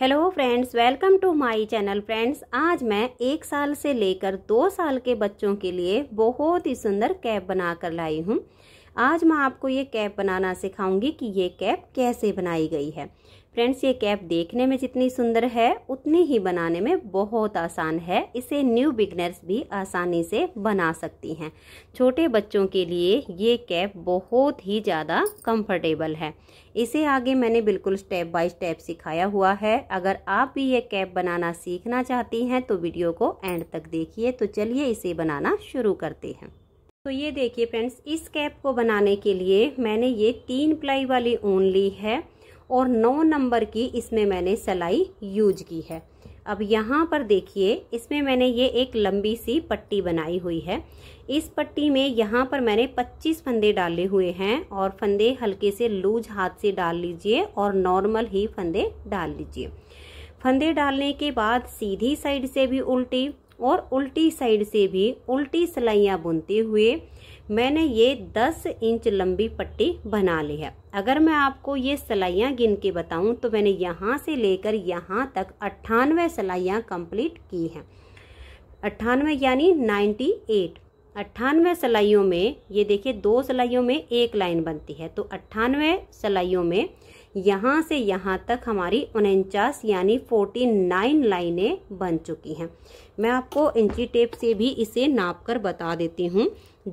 hello friends welcome to my channel friends आज मैं एक साल से लेकर दो साल के बच्चों के लिए बहुत ही सुंदर कैप बना कर लाई हूँ आज मैं आपको ये कैप बनाना सिखाऊंगी कि ये कैप कैसे बनाई गई है फ्रेंड्स ये कैप देखने में जितनी सुंदर है उतनी ही बनाने में बहुत आसान है इसे न्यू बिगनर्स भी आसानी से बना सकती हैं छोटे बच्चों के लिए ये कैप बहुत ही ज़्यादा कंफर्टेबल है इसे आगे मैंने बिल्कुल स्टेप बाय स्टेप सिखाया हुआ है अगर आप भी ये कैप बनाना सीखना चाहती हैं तो वीडियो को एंड तक देखिए तो चलिए इसे बनाना शुरू करते हैं तो ये देखिए फ्रेंड्स इस कैप को बनाने के लिए मैंने ये तीन प्लाई वाली ऊन ली है और नौ नंबर की इसमें मैंने सिलाई यूज की है अब यहाँ पर देखिए इसमें मैंने ये एक लंबी सी पट्टी बनाई हुई है इस पट्टी में यहाँ पर मैंने 25 फंदे डाले हुए हैं और फंदे हल्के से लूज हाथ से डाल लीजिए और नॉर्मल ही फंदे डाल लीजिए फंदे डालने के बाद सीधी साइड से भी उल्टी और उल्टी साइड से भी उल्टी सिलाइयाँ बुनते हुए मैंने ये 10 इंच लंबी पट्टी बना ली है अगर मैं आपको ये सलाइयाँ गिन के बताऊँ तो मैंने यहाँ से लेकर यहाँ तक अट्ठानवे सलाइयाँ कंप्लीट की हैं अट्ठानवे यानी 98 अट्ठानवे सलाइयों में ये देखिए दो सलाइयों में एक लाइन बनती है तो अट्ठानवे सलाइयों में यहाँ से यहाँ तक हमारी उनचास यानी फोर्टी नाइन लाइनें बन चुकी हैं मैं आपको इंची टेप से भी इसे नाप कर बता देती हूँ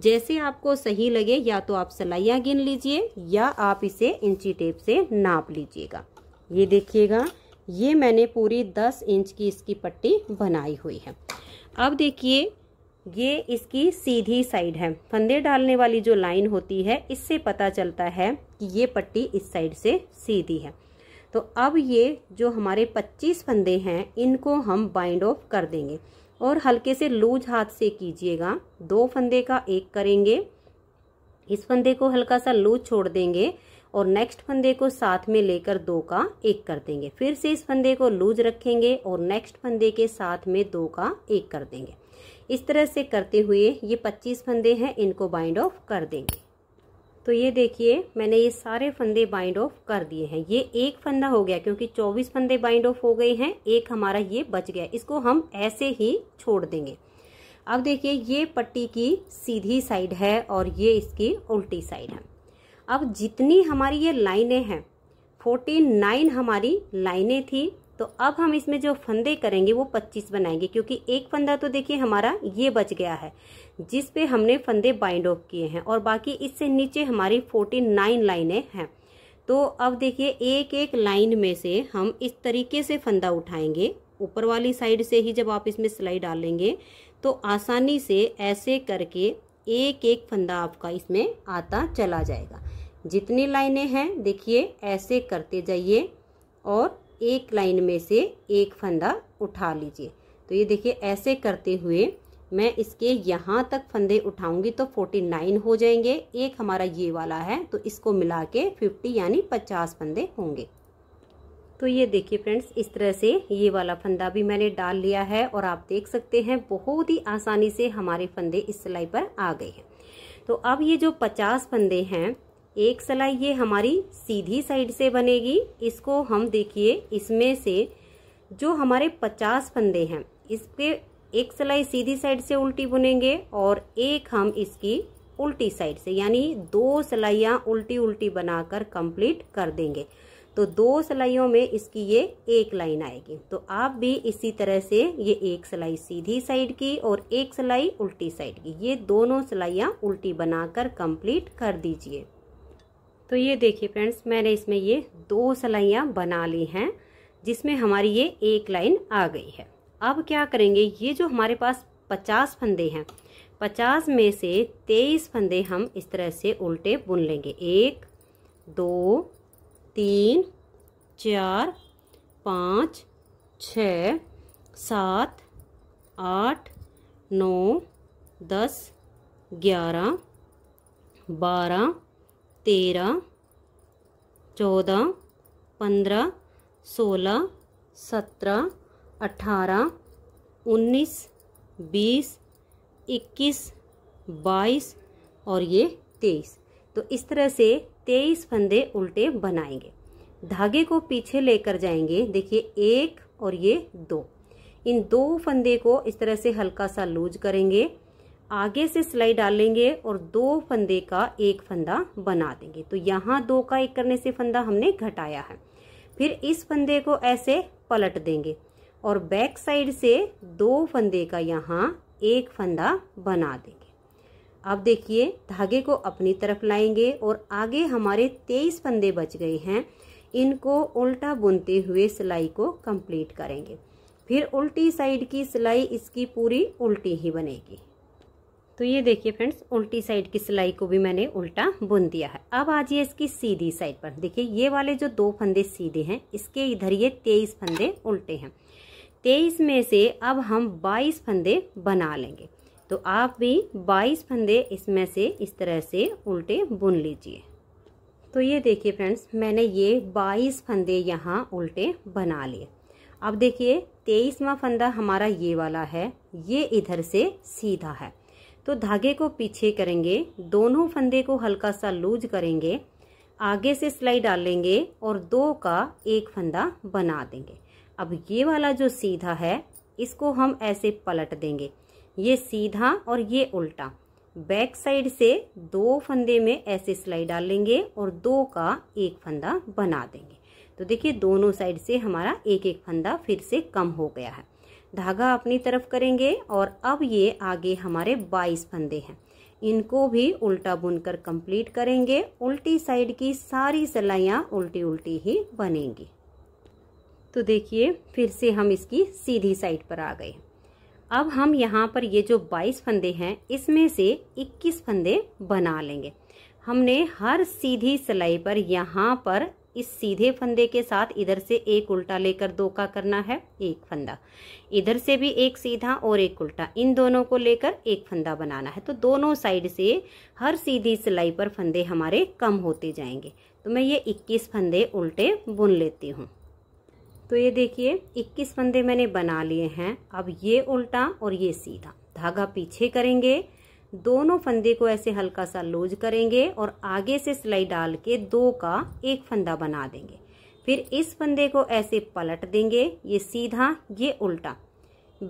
जैसे आपको सही लगे या तो आप सलाइयाँ गिन लीजिए या आप इसे इंची टेप से नाप लीजिएगा ये देखिएगा ये मैंने पूरी दस इंच की इसकी पट्टी बनाई हुई है अब देखिए ये इसकी सीधी साइड है फंदे डालने वाली जो लाइन होती है इससे पता चलता है कि ये पट्टी इस साइड से सीधी है तो अब ये जो हमारे 25 फंदे हैं इनको हम बाइंड ऑफ कर देंगे और हल्के से लूज हाथ से कीजिएगा दो फंदे का एक करेंगे इस फंदे को हल्का सा लूज छोड़ देंगे और नेक्स्ट फंदे को साथ में लेकर दो का एक कर देंगे फिर से इस फंदे को लूज रखेंगे और नेक्स्ट फंदे के साथ में दो का एक कर देंगे इस तरह से करते हुए ये 25 फंदे हैं इनको बाइंड ऑफ कर देंगे तो ये देखिए मैंने ये सारे फंदे बाइंड ऑफ कर दिए हैं ये एक फंदा हो गया क्योंकि 24 फंदे बाइंड ऑफ हो गए हैं एक हमारा ये बच गया इसको हम ऐसे ही छोड़ देंगे अब देखिए ये पट्टी की सीधी साइड है और ये इसकी उल्टी साइड है अब जितनी हमारी ये लाइनें हैं 49 हमारी लाइनें थी तो अब हम इसमें जो फंदे करेंगे वो 25 बनाएंगे क्योंकि एक फंदा तो देखिए हमारा ये बच गया है जिस पे हमने फंदे बाइंड ऑफ किए हैं और बाकी इससे नीचे हमारी 49 लाइने हैं तो अब देखिए एक एक लाइन में से हम इस तरीके से फंदा उठाएंगे ऊपर वाली साइड से ही जब आप इसमें सिलाई डालेंगे तो आसानी से ऐसे करके एक एक फंदा आपका इसमें आता चला जाएगा जितनी लाइनें हैं देखिए ऐसे करते जाइए और एक लाइन में से एक फंदा उठा लीजिए तो ये देखिए ऐसे करते हुए मैं इसके यहाँ तक फंदे उठाऊंगी तो फोर्टी नाइन हो जाएंगे एक हमारा ये वाला है तो इसको मिला के फिफ्टी यानी पचास फंदे होंगे तो ये देखिए फ्रेंड्स इस तरह से ये वाला फंदा भी मैंने डाल लिया है और आप देख सकते हैं बहुत ही आसानी से हमारे फंदे इस सिलाई पर आ गए हैं तो अब ये जो पचास फंदे हैं एक सलाई ये हमारी सीधी साइड से बनेगी इसको हम देखिए इसमें से जो हमारे पचास फंदे हैं इसके एक सलाई सीधी साइड से उल्टी बुनेंगे और एक हम इसकी उल्टी साइड से यानी दो सलाइयाँ उल्टी उल्टी बनाकर कंप्लीट कर देंगे तो दो सिलाइयों में इसकी ये एक लाइन आएगी तो आप भी इसी तरह से ये एक सिलाई सीधी साइड की और एक सिलाई उल्टी साइड की ये दोनों सिलाइयाँ उल्टी बनाकर कंप्लीट कर दीजिए तो ये देखिए फ्रेंड्स मैंने इसमें ये दो सलाइयाँ बना ली हैं जिसमें हमारी ये एक लाइन आ गई है अब क्या करेंगे ये जो हमारे पास पचास फंदे हैं पचास में से तेईस फंदे हम इस तरह से उल्टे बुन लेंगे एक दो तीन चार पाँच छ सात आठ नौ दस ग्यारह बारह तेरह चौदह पंद्रह सोलह सत्रह अठारह उन्नीस बीस इक्कीस बाईस और ये तेईस तो इस तरह से तेईस फंदे उल्टे बनाएंगे धागे को पीछे लेकर जाएंगे देखिए एक और ये दो इन दो फंदे को इस तरह से हल्का सा लूज करेंगे आगे से सिलाई डालेंगे और दो फंदे का एक फंदा बना देंगे तो यहाँ दो का एक करने से फंदा हमने घटाया है फिर इस फंदे को ऐसे पलट देंगे और बैक साइड से दो फंदे का यहाँ एक फंदा बना देंगे अब देखिए धागे को अपनी तरफ लाएंगे और आगे हमारे तेईस फंदे बच गए हैं इनको उल्टा बुनते हुए सिलाई को कंप्लीट करेंगे फिर उल्टी साइड की सिलाई इसकी पूरी उल्टी ही बनेगी तो ये देखिए फ्रेंड्स उल्टी साइड की सिलाई को भी मैंने उल्टा बुन दिया है अब आ जाइए इसकी सीधी साइड पर देखिए ये वाले जो दो फंदे सीधे हैं इसके इधर ये तेईस फंदे उल्टे हैं तेईस में से अब हम बाईस फंदे बना लेंगे तो आप भी बाईस फंदे इसमें से इस तरह से उल्टे बुन लीजिए तो ये देखिए फ्रेंड्स मैंने ये बाईस फंदे यहाँ उल्टे बना लिए अब देखिए तेईसवा फंदा हमारा ये वाला है ये इधर से सीधा है तो धागे को पीछे करेंगे दोनों फंदे को हल्का सा लूज करेंगे आगे से सिलाई डाल लेंगे और दो का एक फंदा बना देंगे अब ये वाला जो सीधा है इसको हम ऐसे पलट देंगे ये सीधा और ये उल्टा बैक साइड से दो फंदे में ऐसे सिलाई डाल लेंगे और दो का एक फंदा बना देंगे तो देखिए दोनों साइड से हमारा एक एक फंदा फिर से कम हो गया है धागा अपनी तरफ करेंगे और अब ये आगे हमारे 22 फंदे हैं इनको भी उल्टा बुनकर कंप्लीट करेंगे उल्टी साइड की सारी सिलाइयाँ उल्टी उल्टी ही बनेंगी तो देखिए फिर से हम इसकी सीधी साइड पर आ गए अब हम यहाँ पर ये जो 22 फंदे हैं इसमें से 21 फंदे बना लेंगे हमने हर सीधी सिलाई पर यहाँ पर इस सीधे फंदे के साथ इधर से एक उल्टा लेकर दो का करना है एक फंदा इधर से भी एक सीधा और एक उल्टा इन दोनों को लेकर एक फंदा बनाना है तो दोनों साइड से हर सीधी सिलाई पर फंदे हमारे कम होते जाएंगे तो मैं ये 21 फंदे उल्टे बुन लेती हूँ तो ये देखिए 21 फंदे मैंने बना लिए हैं अब ये उल्टा और ये सीधा धागा पीछे करेंगे दोनों फंदे को ऐसे हल्का सा लूज करेंगे और आगे से सिलाई डाल के दो का एक फंदा बना देंगे फिर इस फंदे को ऐसे पलट देंगे ये सीधा ये उल्टा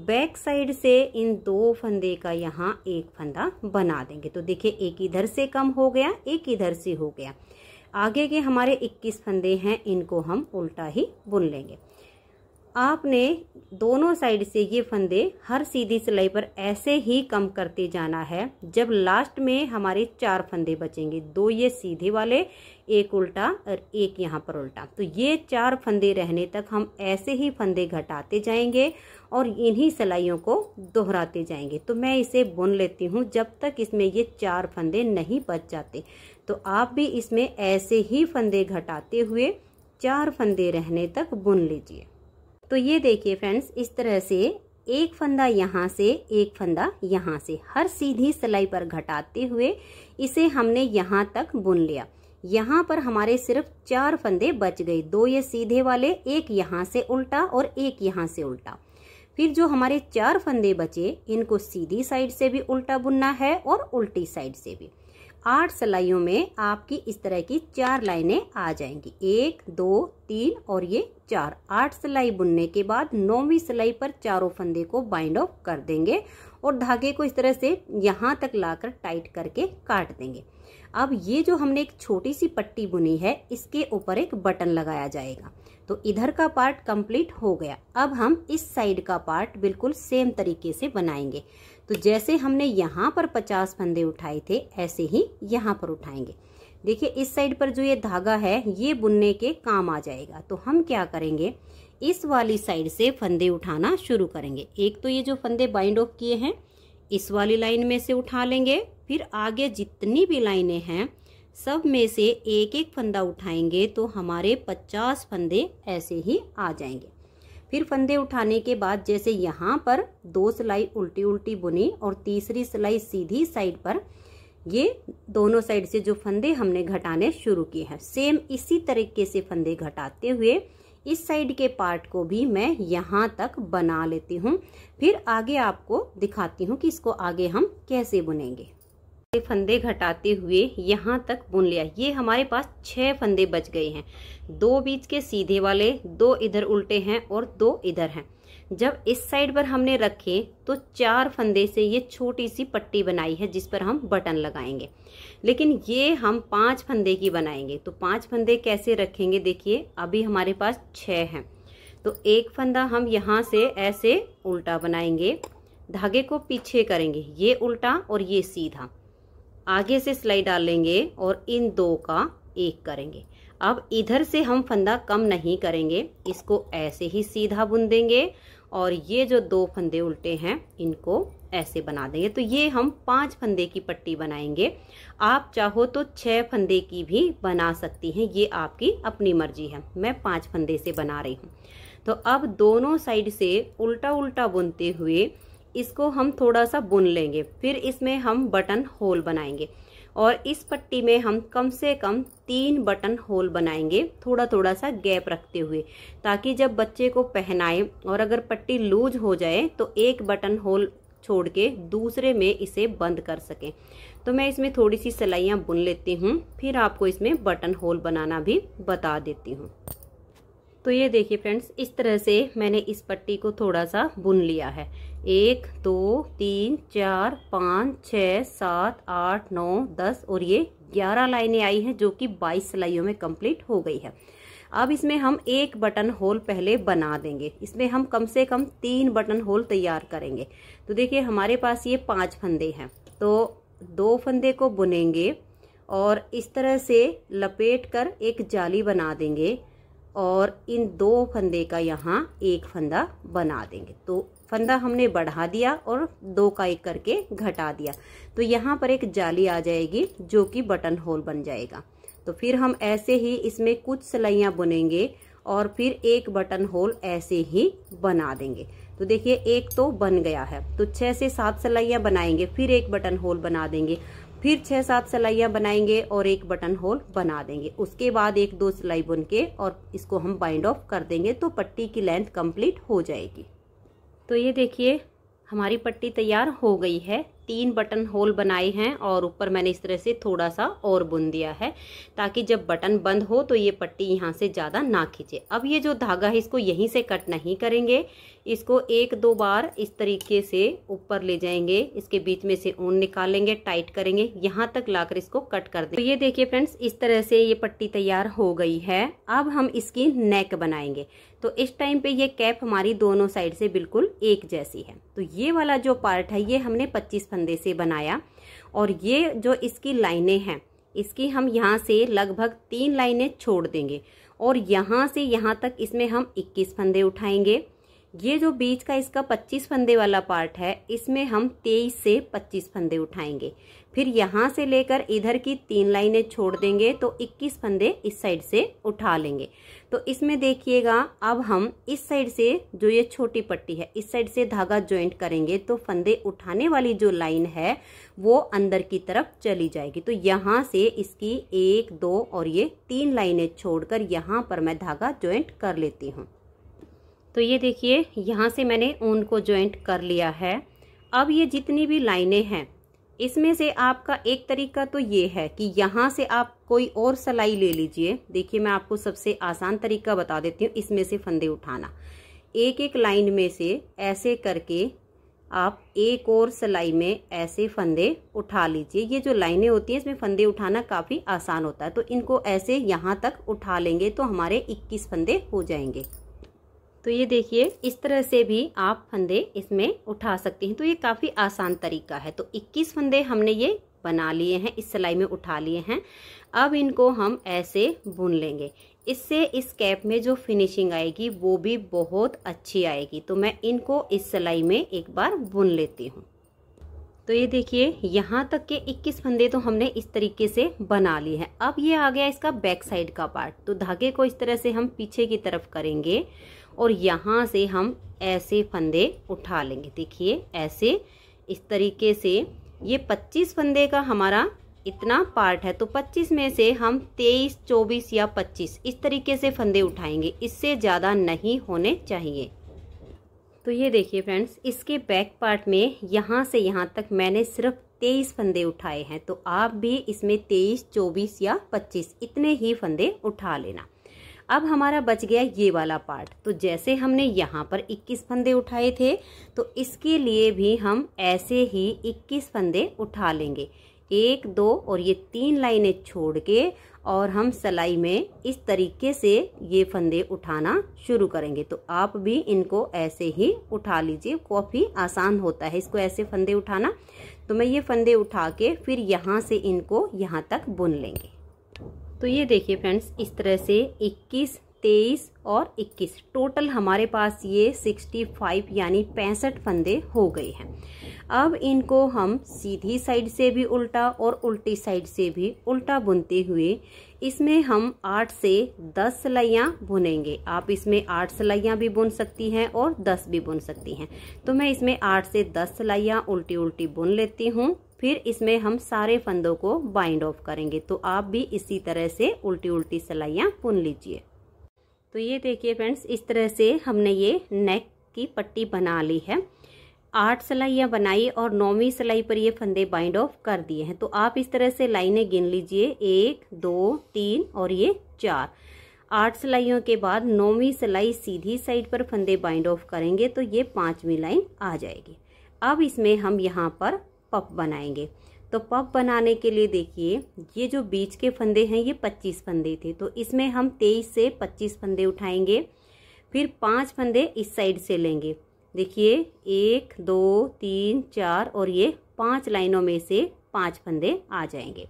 बैक साइड से इन दो फंदे का यहाँ एक फंदा बना देंगे तो देखिए एक इधर से कम हो गया एक इधर से हो गया आगे के हमारे 21 फंदे हैं इनको हम उल्टा ही बुन लेंगे आपने दोनों साइड से ये फंदे हर सीधी सिलाई पर ऐसे ही कम करते जाना है जब लास्ट में हमारे चार फंदे बचेंगे दो ये सीधे वाले एक उल्टा और एक यहाँ पर उल्टा तो ये चार फंदे रहने तक हम ऐसे ही फंदे घटाते जाएंगे और इन्हीं सिलाइयों को दोहराते जाएंगे तो मैं इसे बुन लेती हूँ जब तक इसमें ये चार फंदे नहीं बच जाते तो आप भी इसमें ऐसे ही फंदे घटाते हुए चार फंदे रहने तक बुन लीजिए तो ये देखिए फ्रेंड्स इस तरह से एक फंदा यहाँ से एक फंदा यहाँ से हर सीधी सिलाई पर घटाते हुए इसे हमने यहाँ तक बुन लिया यहाँ पर हमारे सिर्फ चार फंदे बच गए दो ये सीधे वाले एक यहाँ से उल्टा और एक यहाँ से उल्टा फिर जो हमारे चार फंदे बचे इनको सीधी साइड से भी उल्टा बुनना है और उल्टी साइड से भी आठ सिलाइयों में आपकी इस तरह की चार लाइनें आ जाएंगी एक दो तीन और ये चार आठ सिलाई बुनने के बाद नौवीं सिलाई पर चारों फंदे को बाइंड ऑफ कर देंगे और धागे को इस तरह से यहाँ तक लाकर टाइट करके काट देंगे अब ये जो हमने एक छोटी सी पट्टी बुनी है इसके ऊपर एक बटन लगाया जाएगा तो इधर का पार्ट कंप्लीट हो गया अब हम इस साइड का पार्ट बिल्कुल सेम तरीके से बनाएंगे तो जैसे हमने यहाँ पर पचास फंदे उठाए थे ऐसे ही यहाँ पर उठाएंगे देखिए इस साइड पर जो ये धागा है ये बुनने के काम आ जाएगा तो हम क्या करेंगे इस वाली साइड से फंदे उठाना शुरू करेंगे एक तो ये जो फंदे बाइंड ऑफ किए हैं इस वाली लाइन में से उठा लेंगे फिर आगे जितनी भी लाइनें हैं सब में से एक एक फंदा उठाएंगे तो हमारे पचास फंदे ऐसे ही आ जाएंगे फिर फंदे उठाने के बाद जैसे यहाँ पर दो सिलाई उल्टी उल्टी बुनी और तीसरी सिलाई सीधी साइड पर ये दोनों साइड से जो फंदे हमने घटाने शुरू किए हैं सेम इसी तरीके से फंदे घटाते हुए इस साइड के पार्ट को भी मैं यहाँ तक बना लेती हूँ फिर आगे आपको दिखाती हूँ कि इसको आगे हम कैसे बुनेंगे फंदे घटाते हुए यहाँ तक बुन लिया ये हमारे पास छः फंदे बच गए हैं दो बीच के सीधे वाले दो इधर उल्टे हैं और दो इधर हैं जब इस साइड पर हमने रखे तो चार फंदे से ये छोटी सी पट्टी बनाई है जिस पर हम बटन लगाएंगे लेकिन ये हम पांच फंदे की बनाएंगे तो पांच फंदे कैसे रखेंगे देखिए अभी हमारे पास छः हैं तो एक फंदा हम यहाँ से ऐसे उल्टा बनाएंगे धागे को पीछे करेंगे ये उल्टा और ये सीधा आगे से सिलाई डालेंगे और इन दो का एक करेंगे अब इधर से हम फंदा कम नहीं करेंगे इसको ऐसे ही सीधा बुन देंगे और ये जो दो फंदे उल्टे हैं इनको ऐसे बना देंगे तो ये हम पांच फंदे की पट्टी बनाएंगे आप चाहो तो छह फंदे की भी बना सकती हैं ये आपकी अपनी मर्जी है मैं पांच फंदे से बना रही हूँ तो अब दोनों साइड से उल्टा उल्टा बुनते हुए इसको हम थोड़ा सा बुन लेंगे फिर इसमें हम बटन होल बनाएंगे और इस पट्टी में हम कम से कम तीन बटन होल बनाएंगे थोड़ा थोड़ा सा गैप रखते हुए ताकि जब बच्चे को पहनाएं और अगर पट्टी लूज हो जाए तो एक बटन होल छोड़ के दूसरे में इसे बंद कर सकें तो मैं इसमें थोड़ी सी सिलाइयाँ बुन लेती हूँ फिर आपको इसमें बटन होल बनाना भी बता देती हूँ तो ये देखिए फ्रेंड्स इस तरह से मैंने इस पट्टी को थोड़ा सा बुन लिया है एक दो तीन चार पाँच छः सात आठ नौ दस और ये ग्यारह लाइनें आई हैं जो कि बाईस सिलाइयों में कंप्लीट हो गई है अब इसमें हम एक बटन होल पहले बना देंगे इसमें हम कम से कम तीन बटन होल तैयार करेंगे तो देखिए हमारे पास ये पांच फंदे हैं तो दो फंदे को बुनेंगे और इस तरह से लपेट कर एक जाली बना देंगे और इन दो फंदे का यहाँ एक फंदा बना देंगे तो फंदा हमने बढ़ा दिया और दो का एक करके घटा दिया तो यहाँ पर एक जाली आ जाएगी जो कि बटन होल बन जाएगा तो फिर हम ऐसे ही इसमें कुछ सिलाइयाँ बुनेंगे और फिर एक बटन होल ऐसे ही बना देंगे तो देखिए एक तो बन गया है तो छः से सात सिलाइयाँ बनाएंगे फिर एक बटन होल बना देंगे फिर छह सात सिलाइयाँ बनाएंगे और एक बटन होल बना देंगे उसके बाद एक दो सिलाई बुन के और इसको हम बाइंड ऑफ कर देंगे तो पट्टी की लेंथ कंप्लीट हो जाएगी तो ये देखिए हमारी पट्टी तैयार हो गई है तीन बटन होल बनाए हैं और ऊपर मैंने इस तरह से थोड़ा सा और बुन दिया है ताकि जब बटन बंद हो तो ये पट्टी यहाँ से ज़्यादा ना खींचे अब ये जो धागा है इसको यहीं से कट नहीं करेंगे इसको एक दो बार इस तरीके से ऊपर ले जाएंगे इसके बीच में से ऊन निकालेंगे टाइट करेंगे यहाँ तक लाकर इसको कट कर दें तो ये देखिए फ्रेंड्स इस तरह से ये पट्टी तैयार हो गई है अब हम इसकी नेक बनाएंगे तो इस टाइम पे ये कैप हमारी दोनों साइड से बिल्कुल एक जैसी है तो ये वाला जो पार्ट है ये हमने 25 फंदे से बनाया और ये जो इसकी लाइनें हैं इसकी हम यहाँ से लगभग तीन लाइनें छोड़ देंगे और यहाँ से यहाँ तक इसमें हम 21 फंदे उठाएंगे ये जो बीच का इसका 25 फंदे वाला पार्ट है इसमें हम 23 से 25 फंदे उठाएंगे फिर यहाँ से लेकर इधर की तीन लाइनें छोड़ देंगे तो 21 फंदे इस साइड से उठा लेंगे तो इसमें देखिएगा अब हम इस साइड से जो ये छोटी पट्टी है इस साइड से धागा ज्वाइंट करेंगे तो फंदे उठाने वाली जो लाइन है वो अंदर की तरफ चली जाएगी तो यहाँ से इसकी एक दो और ये तीन लाइनें छोड़कर यहाँ पर मैं धागा ज्वाइंट कर लेती हूँ तो ये देखिए यहाँ से मैंने ऊन को ज्वाइंट कर लिया है अब ये जितनी भी लाइनें हैं इसमें से आपका एक तरीका तो ये है कि यहाँ से आप कोई और सलाई ले लीजिए देखिए मैं आपको सबसे आसान तरीका बता देती हूँ इसमें से फंदे उठाना एक एक लाइन में से ऐसे करके आप एक और सलाई में ऐसे फंदे उठा लीजिए ये जो लाइनें होती हैं इसमें फंदे उठाना काफ़ी आसान होता है तो इनको ऐसे यहाँ तक उठा लेंगे तो हमारे 21 फंदे हो जाएंगे तो ये देखिए इस तरह से भी आप फंदे इसमें उठा सकते हैं तो ये काफ़ी आसान तरीका है तो 21 फंदे हमने ये बना लिए हैं इस सिलाई में उठा लिए हैं अब इनको हम ऐसे बुन लेंगे इससे इस कैप में जो फिनिशिंग आएगी वो भी बहुत अच्छी आएगी तो मैं इनको इस सिलाई में एक बार बुन लेती हूँ तो ये देखिए यहाँ तक के 21 फंदे तो हमने इस तरीके से बना लिए हैं अब ये आ गया इसका बैक साइड का पार्ट तो धागे को इस तरह से हम पीछे की तरफ करेंगे और यहाँ से हम ऐसे फंदे उठा लेंगे देखिए ऐसे इस तरीके से ये 25 फंदे का हमारा इतना पार्ट है तो 25 में से हम 23, 24 या 25 इस तरीके से फंदे उठाएंगे इससे ज़्यादा नहीं होने चाहिए तो ये देखिए फ्रेंड्स इसके बैक पार्ट में यहाँ से यहाँ तक मैंने सिर्फ तेईस फंदे उठाए हैं तो आप भी इसमें तेईस चौबीस या पच्चीस इतने ही फंदे उठा लेना अब हमारा बच गया ये वाला पार्ट तो जैसे हमने यहाँ पर 21 फंदे उठाए थे तो इसके लिए भी हम ऐसे ही 21 फंदे उठा लेंगे एक दो और ये तीन लाइनें छोड़ के और हम सलाई में इस तरीके से ये फंदे उठाना शुरू करेंगे तो आप भी इनको ऐसे ही उठा लीजिए काफ़ी आसान होता है इसको ऐसे फंदे उठाना तो मैं ये फंदे उठा के फिर यहाँ से इनको यहाँ तक बुन लेंगे तो ये देखिए फ्रेंड्स इस तरह से 21 तेईस और 21 टोटल हमारे पास ये 65 यानी पैंसठ फंदे हो गए हैं अब इनको हम सीधी साइड से भी उल्टा और उल्टी साइड से भी उल्टा बुनते हुए इसमें हम 8 से 10 सिलाइयाँ बुनेंगे आप इसमें 8 सिलाइयाँ भी बुन सकती हैं और 10 भी बुन सकती हैं तो मैं इसमें 8 से 10 सिलाइयाँ उल्टी उल्टी बुन लेती हूँ फिर इसमें हम सारे फंदों को बाइंड ऑफ करेंगे तो आप भी इसी तरह से उल्टी उल्टी सिलाइयाँ बुन लीजिए तो ये देखिए फ्रेंड्स इस तरह से हमने ये नेक की पट्टी बना ली है आठ सिलाइयाँ बनाई और नौवीं सिलाई पर ये फंदे बाइंड ऑफ कर दिए हैं तो आप इस तरह से लाइनें गिन लीजिए एक दो तीन और ये चार आठ सिलाइयों के बाद नौवीं सिलाई सीधी साइड पर फंदे बाइंड ऑफ करेंगे तो ये पांचवी लाइन आ जाएगी अब इसमें हम यहाँ पर पप बनाएंगे तो पप बनाने के लिए देखिए ये जो बीच के फंदे हैं ये पच्चीस फंदे थे तो इसमें हम तेईस से पच्चीस फंदे उठाएंगे फिर पांच फंदे इस साइड से लेंगे देखिए एक दो तीन चार और ये पांच लाइनों में से पांच फंदे आ जाएंगे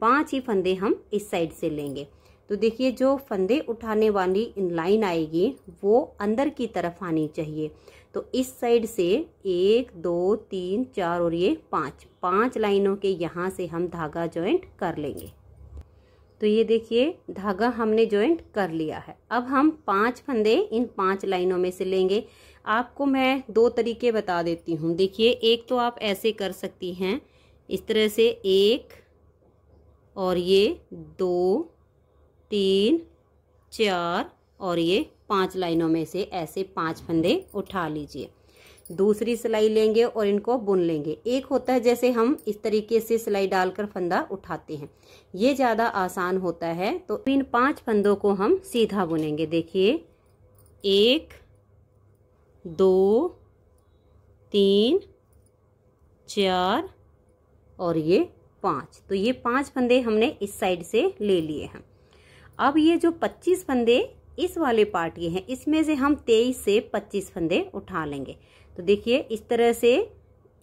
पांच ही फंदे हम इस साइड से लेंगे तो देखिए जो फंदे उठाने वाली लाइन आएगी वो अंदर की तरफ आनी चाहिए तो इस साइड से एक दो तीन चार और ये पाँच पाँच लाइनों के यहाँ से हम धागा जॉइंट कर लेंगे तो ये देखिए धागा हमने जॉइंट कर लिया है अब हम पांच फंदे इन पांच लाइनों में से लेंगे आपको मैं दो तरीके बता देती हूँ देखिए एक तो आप ऐसे कर सकती हैं इस तरह से एक और ये दो तीन चार और ये पांच लाइनों में से ऐसे पांच फंदे उठा लीजिए दूसरी सिलाई लेंगे और इनको बुन लेंगे एक होता है जैसे हम इस तरीके से सिलाई डालकर फंदा उठाते हैं ये ज़्यादा आसान होता है तो इन पांच फंदों को हम सीधा बुनेंगे देखिए एक दो तीन चार और ये पाँच तो ये पांच फंदे हमने इस साइड से ले लिए हैं अब ये जो पच्चीस फंदे इस वाले पार्ट ये हैं इसमें से हम तेईस से पच्चीस फंदे उठा लेंगे तो देखिए इस तरह से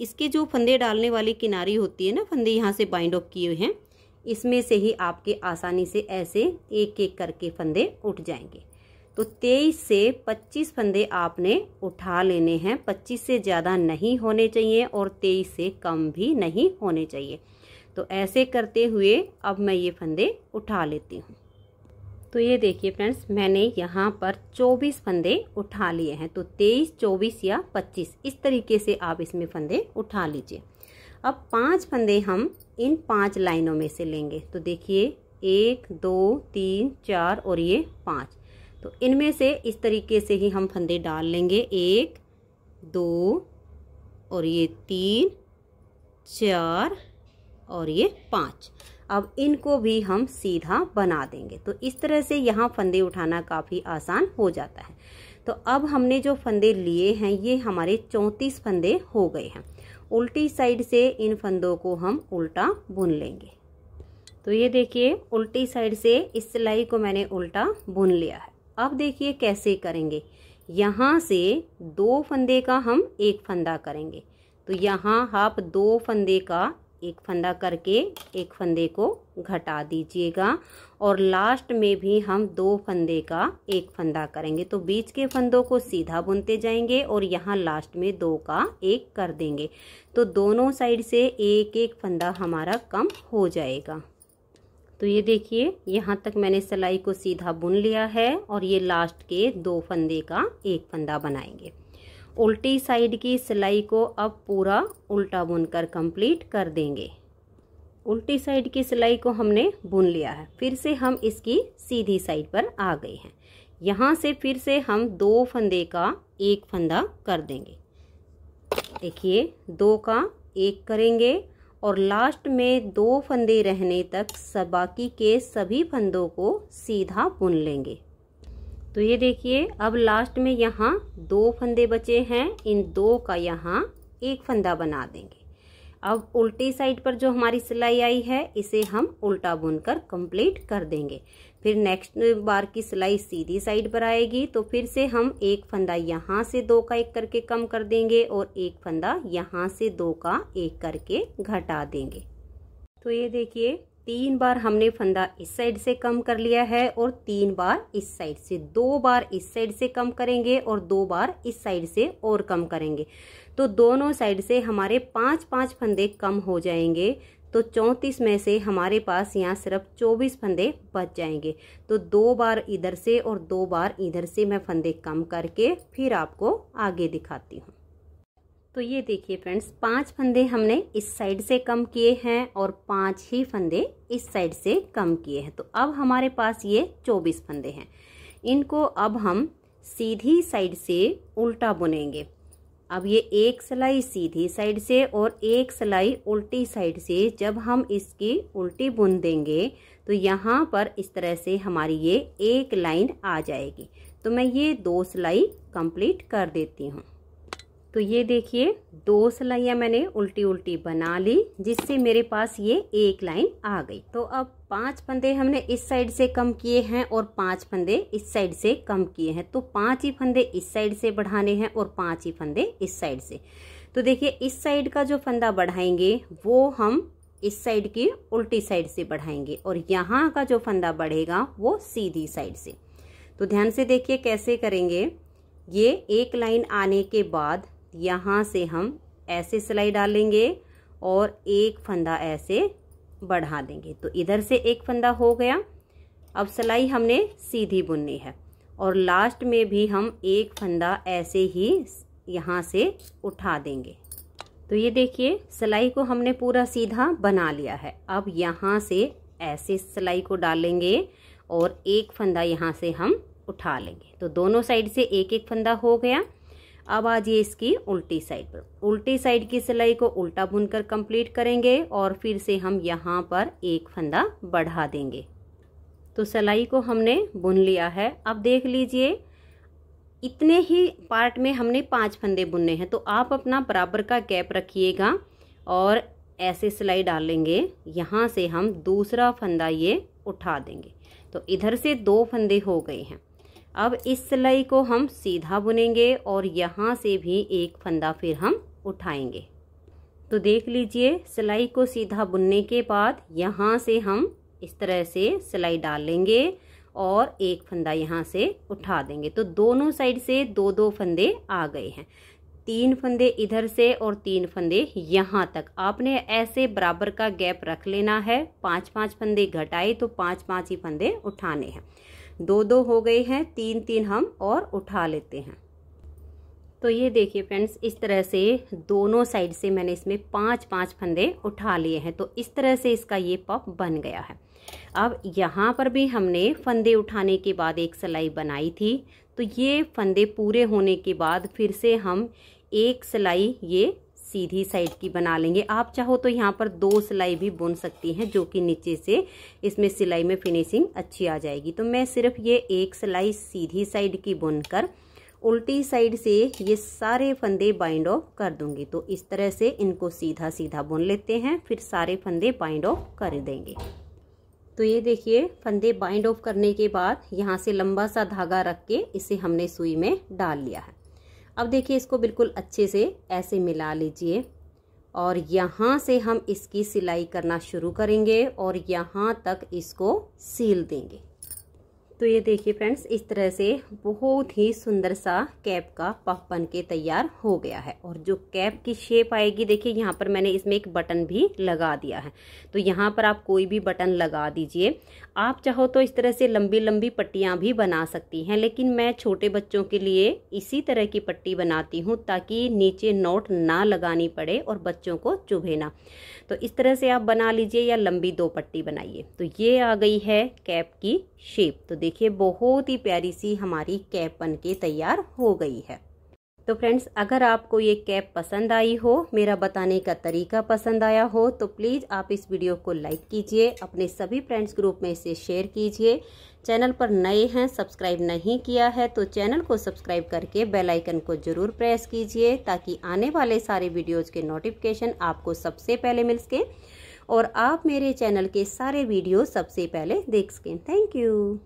इसके जो फंदे डालने वाली किनारी होती है ना फंदे यहाँ से बाइंड ऑफ किए हैं इसमें से ही आपके आसानी से ऐसे एक एक करके फंदे उठ जाएंगे तो तेईस से पच्चीस फंदे आपने उठा लेने हैं पच्चीस से ज़्यादा नहीं होने चाहिए और तेईस से कम भी नहीं होने चाहिए तो ऐसे करते हुए अब मैं ये फंदे उठा लेती हूँ तो ये देखिए फ्रेंड्स मैंने यहाँ पर 24 फंदे उठा लिए हैं तो 23, 24 या 25 इस तरीके से आप इसमें फंदे उठा लीजिए अब पांच फंदे हम इन पांच लाइनों में से लेंगे तो देखिए एक दो तीन चार और ये पाँच तो इनमें से इस तरीके से ही हम फंदे डाल लेंगे एक दो और ये तीन चार और ये पाँच अब इनको भी हम सीधा बना देंगे तो इस तरह से यहाँ फंदे उठाना काफ़ी आसान हो जाता है तो अब हमने जो फंदे लिए हैं ये हमारे चौंतीस फंदे हो गए हैं उल्टी साइड से इन फंदों को हम उल्टा बुन लेंगे तो ये देखिए उल्टी साइड से इस सिलाई को मैंने उल्टा बुन लिया है अब देखिए कैसे करेंगे यहाँ से दो फंदे का हम एक फंदा करेंगे तो यहाँ आप दो फंदे का एक फंदा करके एक फंदे को घटा दीजिएगा और लास्ट में भी हम दो फंदे का एक फंदा करेंगे तो बीच के फंदों को सीधा बुनते जाएंगे और यहाँ लास्ट में दो का एक कर देंगे तो दोनों साइड से एक एक फंदा हमारा कम हो जाएगा तो ये देखिए यहाँ तक मैंने सिलाई को सीधा बुन लिया है और ये लास्ट के दो फंदे का एक फंदा बनाएंगे उल्टी साइड की सिलाई को अब पूरा उल्टा बुनकर कंप्लीट कर देंगे उल्टी साइड की सिलाई को हमने बुन लिया है फिर से हम इसकी सीधी साइड पर आ गए हैं यहाँ से फिर से हम दो फंदे का एक फंदा कर देंगे देखिए दो का एक करेंगे और लास्ट में दो फंदे रहने तक सबाकी के सभी फंदों को सीधा बुन लेंगे तो ये देखिए अब लास्ट में यहाँ दो फंदे बचे हैं इन दो का यहाँ एक फंदा बना देंगे अब उल्टी साइड पर जो हमारी सिलाई आई है इसे हम उल्टा बुनकर कंप्लीट कर देंगे फिर नेक्स्ट बार की सिलाई सीधी साइड पर आएगी तो फिर से हम एक फंदा यहाँ से दो का एक करके कम कर देंगे और एक फंदा यहाँ से दो का एक करके घटा देंगे तो ये देखिए तीन बार हमने फंदा इस साइड से कम कर लिया है और तीन बार इस साइड से दो बार इस साइड से कम करेंगे और दो बार इस साइड से और कम करेंगे तो दोनों साइड से हमारे पांच पांच फंदे कम हो जाएंगे तो चौंतीस में से हमारे पास यहाँ सिर्फ चौबीस फंदे बच जाएंगे तो दो बार इधर से और दो बार इधर से मैं फंदे कम करके फिर आपको आगे दिखाती हूँ तो ये देखिए फ्रेंड्स पांच फंदे हमने इस साइड से कम किए हैं और पांच ही फंदे इस साइड से कम किए हैं तो अब हमारे पास ये चौबीस फंदे हैं इनको अब हम सीधी साइड से उल्टा बुनेंगे अब ये एक सिलाई सीधी साइड से और एक सिलाई उल्टी साइड से जब हम इसकी उल्टी बुन देंगे तो यहाँ पर इस तरह से हमारी ये एक लाइन आ जाएगी तो मैं ये दो सिलाई कंप्लीट कर देती हूँ तो ये देखिए दो सिलाइयाँ मैंने उल्टी उल्टी बना ली जिससे मेरे पास ये एक लाइन आ गई तो अब पांच फंदे हमने इस साइड से कम किए हैं और पांच फंदे इस साइड से कम किए हैं तो पांच ही फंदे इस साइड से बढ़ाने हैं और पांच ही फंदे इस साइड से तो देखिए इस साइड का जो फंदा बढ़ाएंगे वो हम इस साइड की उल्टी साइड से बढ़ाएंगे और यहाँ का जो फंदा बढ़ेगा वो सीधी साइड से तो ध्यान से देखिए कैसे करेंगे ये एक लाइन आने के बाद यहाँ से हम ऐसे सिलाई डालेंगे और एक फंदा ऐसे बढ़ा देंगे तो इधर से एक फंदा हो गया अब सिलाई हमने सीधी बुननी है और लास्ट में भी हम एक फंदा ऐसे ही यहाँ से उठा देंगे तो ये देखिए सिलाई को हमने पूरा सीधा बना लिया है अब यहाँ से ऐसे सिलाई को डालेंगे और एक फंदा यहाँ से हम उठा लेंगे तो दोनों साइड से एक एक फंदा हो गया अब आ जाइए इसकी उल्टी साइड पर उल्टी साइड की सिलाई को उल्टा बुनकर कंप्लीट करेंगे और फिर से हम यहाँ पर एक फंदा बढ़ा देंगे तो सिलाई को हमने बुन लिया है अब देख लीजिए इतने ही पार्ट में हमने पांच फंदे बुनने हैं तो आप अपना बराबर का गैप रखिएगा और ऐसे सिलाई डालेंगे यहाँ से हम दूसरा फंदा ये उठा देंगे तो इधर से दो फंदे हो गए हैं अब इस सिलाई को हम सीधा बुनेंगे और यहाँ से भी एक फंदा फिर हम उठाएंगे तो देख लीजिए सिलाई को सीधा बुनने के बाद यहाँ से हम इस तरह से सिलाई डाल लेंगे और एक फंदा यहाँ से उठा देंगे तो दोनों साइड से दो दो फंदे आ गए हैं तीन फंदे इधर से और तीन फंदे यहाँ तक आपने ऐसे बराबर का गैप रख लेना है पांच पांच फंदे घटाए तो पांच पांच ही फंदे उठाने हैं दो दो हो गए हैं तीन तीन हम और उठा लेते हैं तो ये देखिए फ्रेंड्स इस तरह से दोनों साइड से मैंने इसमें पांच पांच फंदे उठा लिए हैं तो इस तरह से इसका ये पफ बन गया है अब यहाँ पर भी हमने फंदे उठाने के बाद एक सिलाई बनाई थी तो ये फंदे पूरे होने के बाद फिर से हम एक सिलाई ये सीधी साइड की बना लेंगे आप चाहो तो यहाँ पर दो सिलाई भी बुन सकती हैं जो कि नीचे से इसमें सिलाई में फिनिशिंग अच्छी आ जाएगी तो मैं सिर्फ ये एक सिलाई सीधी साइड की बुनकर उल्टी साइड से ये सारे फंदे बाइंड ऑफ कर दूंगी तो इस तरह से इनको सीधा सीधा बुन लेते हैं फिर सारे फंदे बाइंड ऑफ कर देंगे तो ये देखिए फंदे बाइंड ऑफ करने के बाद यहाँ से लंबा सा धागा रख के इसे हमने सुई में डाल लिया है अब देखिए इसको बिल्कुल अच्छे से ऐसे मिला लीजिए और यहाँ से हम इसकी सिलाई करना शुरू करेंगे और यहाँ तक इसको सील देंगे तो ये देखिए फ्रेंड्स इस तरह से बहुत ही सुंदर सा कैप का पफ बन के तैयार हो गया है और जो कैप की शेप आएगी देखिए यहाँ पर मैंने इसमें एक बटन भी लगा दिया है तो यहाँ पर आप कोई भी बटन लगा दीजिए आप चाहो तो इस तरह से लंबी लंबी पट्टियाँ भी बना सकती हैं लेकिन मैं छोटे बच्चों के लिए इसी तरह की पट्टी बनाती हूँ ताकि नीचे नोट ना लगानी पड़े और बच्चों को चुभे ना तो इस तरह से आप बना लीजिए या लंबी दो पट्टी बनाइए तो ये आ गई है कैप की शेप तो देखिए बहुत ही प्यारी सी हमारी कैप बन के तैयार हो गई है तो फ्रेंड्स अगर आपको ये कैप पसंद आई हो मेरा बताने का तरीका पसंद आया हो तो प्लीज़ आप इस वीडियो को लाइक कीजिए अपने सभी फ्रेंड्स ग्रुप में इसे शेयर कीजिए चैनल पर नए हैं सब्सक्राइब नहीं किया है तो चैनल को सब्सक्राइब करके बेल आइकन को ज़रूर प्रेस कीजिए ताकि आने वाले सारे वीडियोज़ के नोटिफिकेशन आपको सबसे पहले मिल सकें और आप मेरे चैनल के सारे वीडियो सबसे पहले देख सकें थैंक यू